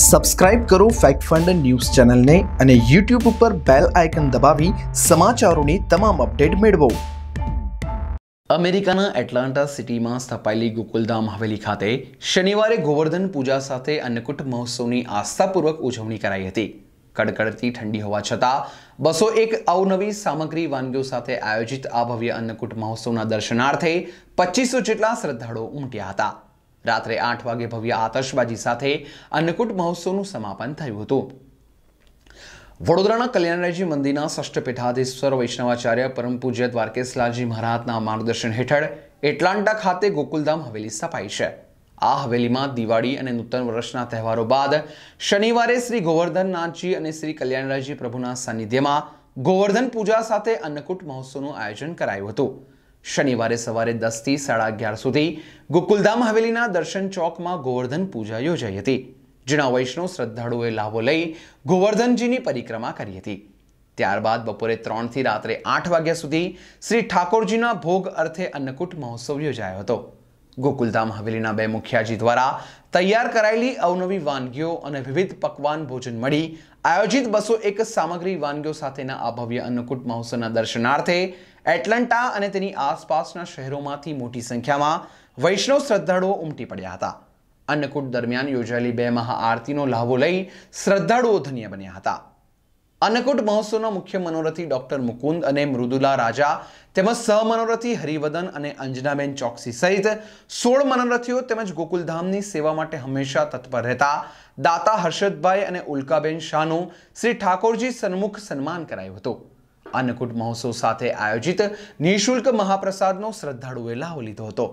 subscribe કરો fact fund news ચેનલને અને યુટ્યુબ ઉપર બેલ આઇકન દબાવી સમાચારોની તમામ અપડેટ મેળવો અમેરિકાના એટલાન્ટા સિટીમાં સ્થપાયેલી ગોકુલધામ હવેલી ખાતે શનિવારે ગોવર્ધન પૂજા સાથે અન્નકૂટ મહોત્સવની આસ્થાપૂર્વક ઉજવણી કરાઈ હતી કડકડતી ઠંડી હોવા છતાં બસો એક અવનવી સામગ્રી વાનગીઓ સાથે આયોજિત આ ભવ્ય અન્નકૂટ મહોત્સવના દર્શનાર્થે પચીસો જેટલા શ્રદ્ધાળુઓ ઉમટ્યા હતા રાત્રે આઠ વાગે ભવ્ય આતશબાજી સાથે અન્નકૂટ મહોત્સવનું સમાપન થયું હતું વડોદરાના કલ્યાણરાયજી મંદિરના ષષ્ઠ પીઠાધીશ્વર વૈષ્ણવાચાર્ય પરમ પૂજ્ય દ્વારકેશલાલજી મહારાજના માર્ગદર્શન હેઠળ એટલાન્ટા ખાતે ગોકુલધામ હવેલી સ્થપાઈ છે આ હવેલીમાં દિવાળી અને નૂતન વર્ષના તહેવારો બાદ શનિવારે શ્રી ગોવર્ધનનાથજી અને શ્રી કલ્યાણરાયજી પ્રભુના સાનિધ્યમાં ગોવર્ધન પૂજા સાથે અન્નકૂટ મહોત્સવનું આયોજન કરાયું હતું શનિવારે સવારે દસથી સાડા અગિયાર સુધી ગોકુલધામ હવેલીના દર્શન ચોકમાં ગોવર્ધન પૂજા યોજાઈ હતી જેના વૈષ્ણવ શ્રદ્ધાળુઓએ લાભો લઈ ગોવર્ધનજીની પરિક્રમા કરી હતી ત્યારબાદ બપોરે ત્રણથી રાત્રે આઠ વાગ્યા સુધી શ્રી ઠાકોરજીના ભોગ અર્થે અન્નકૂટ મહોત્સવ યોજાયો હતો ગોકુલધામ હવેલીના બે મુખિયાજી દ્વારા તૈયાર કરાયેલી અવનવી વાનગીઓ અને વિવિધ પકવાન ભોજન મળી આયોજિત બસો એક સામગ્રી વાનગીઓ સાથેના આ ભવ્ય અન્નકૂટ મહોત્સવના દર્શનાર્થે એટલાન્ટા અને તેની આસપાસના શહેરોમાંથી મોટી સંખ્યામાં વૈષ્ણવ શ્રદ્ધાળુઓ ઉમટી પડ્યા હતા અન્નકૂટ દરમિયાન યોજાયેલી બે મહાઆરતીનો લાભો લઈ શ્રદ્ધાળુઓ ધન્ય બન્યા હતા અન્નકૂટ મહોત્સવના મુખ્ય મનોરથી ડોક્ટર મુકુંદ અને મૃદુલા રાજા તેમજ સહમનોરથી હરિવદન અને અંજનાબેન ચોકસી સહિત સોળ મનોરથીઓ તેમજ ગોકુલધામની સેવા માટે હંમેશા તત્પર રહેતા દાતા હર્ષદભાઈ અને ઉલ્કાબેન શાહનું શ્રી ઠાકોરજી સન્મુખ સન્માન કરાયું હતું અન્નકૂટ મહોત્સવ સાથે આયોજિત નિઃશુલ્ક મહાપ્રસાદનો શ્રદ્ધાળુઓએ લાભ લીધો હતો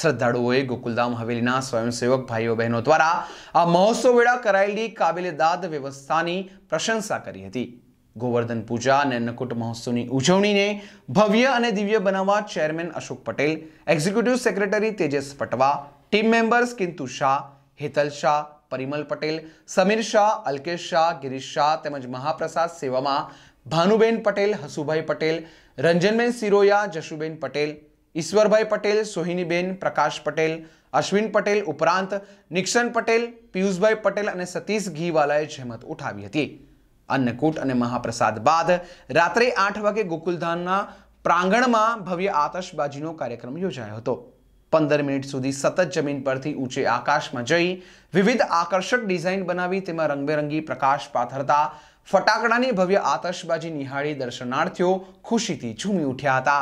શ્રદ્ધાળુઓએ ગોકુલધામ હવેલીના સ્વયંસેવક ભાઈઓ બહેનો દ્વારા આ મહોત્સવ વેળા કરાયેલી કાબિલેદાદ વ્યવસ્થાની પ્રશંસા કરી હતી ગોવર્ધન પૂજા અને અન્નકૂટ મહોત્સવની ઉજવણીને ભવ્ય અને દિવ્ય બનાવવા chairman Ashok Patel executive secretary Tejas Patwa team members Kintu Shah Hetal Shah Parimal Patel Samir Shah Alkesh Shah Girish Shah તેમજ મહાપ્રસાદ સેવામાં ભાનુબેન પટેલ હસુભાઈ પટેલ રંજનબેન સિરોયા જશુબેન પટેલ ઈશ્વરભાઈ પટેલ સોહિનીબેન પ્રકાશ પટેલ અશ્વિન પટેલ ઉપરાંત નિક્ષન પટેલ પિયુષભાઈ પટેલ અને સતીશ ઘીવાલાએ જહેમત ઉઠાવી હતી અન્નકૂટ અને મહાપ્રસાદ બાદ રાત્રે આઠ વાગે ગોકુલધામના પ્રાંગણમાં ભવ્ય આતશબાજીનો કાર્યક્રમ યોજાયો હતો પંદર મિનિટ સુધી સતત જમીન પરથી ઊંચે આકાશમાં જઈ વિવિધ આકર્ષક ડિઝાઇન બનાવી તેમાં રંગબેરંગી પ્રકાશ પાથરતા ફટાકડાની ભવ્ય આતશબાજી નિહાળી દર્શનાર્થીઓ ખુશીથી ઝૂમી ઉઠ્યા હતા